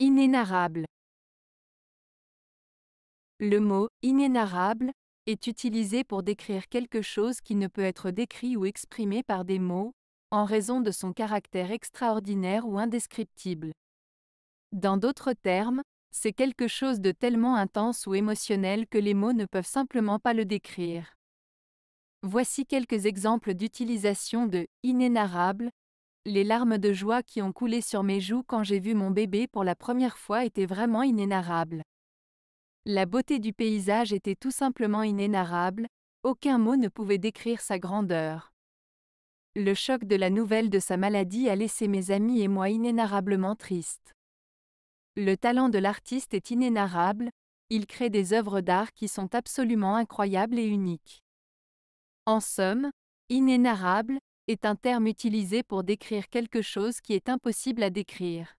Inénarrable. Le mot inénarrable est utilisé pour décrire quelque chose qui ne peut être décrit ou exprimé par des mots, en raison de son caractère extraordinaire ou indescriptible. Dans d'autres termes, c'est quelque chose de tellement intense ou émotionnel que les mots ne peuvent simplement pas le décrire. Voici quelques exemples d'utilisation de inénarrable les larmes de joie qui ont coulé sur mes joues quand j'ai vu mon bébé pour la première fois étaient vraiment inénarrables. La beauté du paysage était tout simplement inénarrable, aucun mot ne pouvait décrire sa grandeur. Le choc de la nouvelle de sa maladie a laissé mes amis et moi inénarrablement tristes. Le talent de l'artiste est inénarrable, il crée des œuvres d'art qui sont absolument incroyables et uniques. En somme, inénarrable, est un terme utilisé pour décrire quelque chose qui est impossible à décrire.